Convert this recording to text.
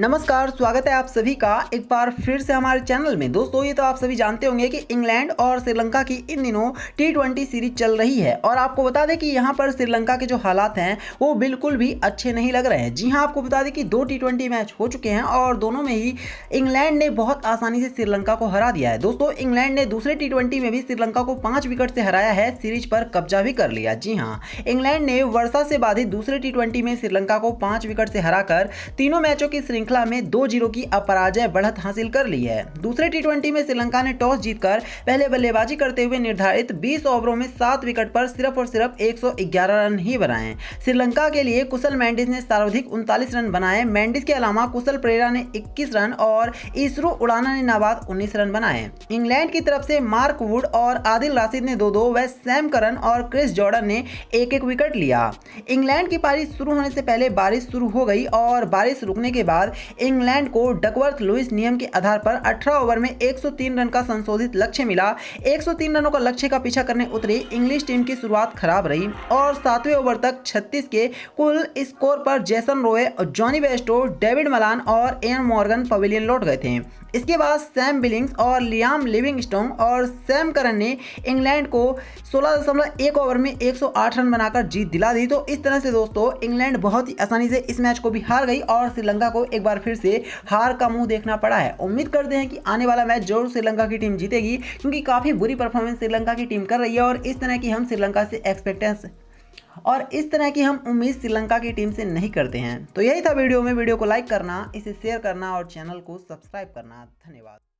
नमस्कार स्वागत है आप सभी का एक बार फिर से हमारे चैनल में दोस्तों ये तो आप सभी जानते होंगे कि इंग्लैंड और श्रीलंका की इन दिनों टी ट्वेंटी सीरीज चल रही है और आपको बता दें कि यहाँ पर श्रीलंका के जो हालात हैं वो बिल्कुल भी अच्छे नहीं लग रहे हैं जी हाँ आपको बता दें कि दो टी ट्वेंटी मैच हो चुके हैं और दोनों में ही इंग्लैंड ने बहुत आसानी से श्रीलंका को हरा दिया है दोस्तों इंग्लैंड ने दूसरे टी ट्वेंटी में भी श्रीलंका को पाँच विकेट से हराया है सीरीज पर कब्जा भी कर लिया जी हाँ इंग्लैंड ने वर्षा से बाधित दूसरे टी ट्वेंटी में श्रीलंका को पाँच विकेट से कर तीनों मैचों की श्रृंखला में दो जीरो की अपराजय बढ़त हासिल कर ली है दूसरे टी में श्रीलंका ने टॉस जीतकर पहले बल्लेबाजी करते हुए निर्धारित बीस ओवरों में सात विकेट पर सिर्फ और सिर्फ 111 रन ही बनाए श्रीलंका के लिए कुशल मैंडिस ने सर्वाधिक उनतालीस रन बनाए मैंडिस के अलावा कुशल प्रेरा ने इक्कीस रन और इसरो उड़ाना ने नाबाद उन्नीस रन बनाए इंग्लैंड की तरफ से मार्क वुड और आदिल राशिद ने दो दो व सैम करन और क्रिस जॉर्डन ने एक एक विकेट लिया इंग्लैंड की पारी शुरू होने से पहले बारिश शुरू हो गई और बारिश रुकने के बाद इंग्लैंड को डकवर्थ लुइस नियम के आधार पर 18 ओवर में 103 रन का संशोधित लक्ष्य मिला 103 रनों का लक्ष्य का पीछा करने उतरी इंग्लिश टीम की शुरुआत खराब रही और सातवें ओवर तक 36 के कुल स्कोर पर Jason Roy Jonny Bairstow David Malan और एन मॉर्गन पवेलियन लौट गए थे इसके बाद सैम बिलिंग्स और लियाम लिविंगस्टोन और सैम करन ने इंग्लैंड को 16.1 ओवर में 108 रन बनाकर जीत दिला दी तो इस तरह से दोस्तों इंग्लैंड बहुत ही आसानी से इस मैच को भी हार गई और श्रीलंका को एक एक बार फिर से हार का मुंह देखना पड़ा है उम्मीद करते हैं कि आने वाला मैच जरूर श्रीलंका की टीम जीतेगी क्योंकि काफ़ी बुरी परफॉर्मेंस श्रीलंका की टीम कर रही है और इस तरह की हम श्रीलंका से एक्सपेक्टेंस और इस तरह की हम उम्मीद श्रीलंका की टीम से नहीं करते हैं तो यही था वीडियो में वीडियो को लाइक करना इसे शेयर करना और चैनल को सब्सक्राइब करना धन्यवाद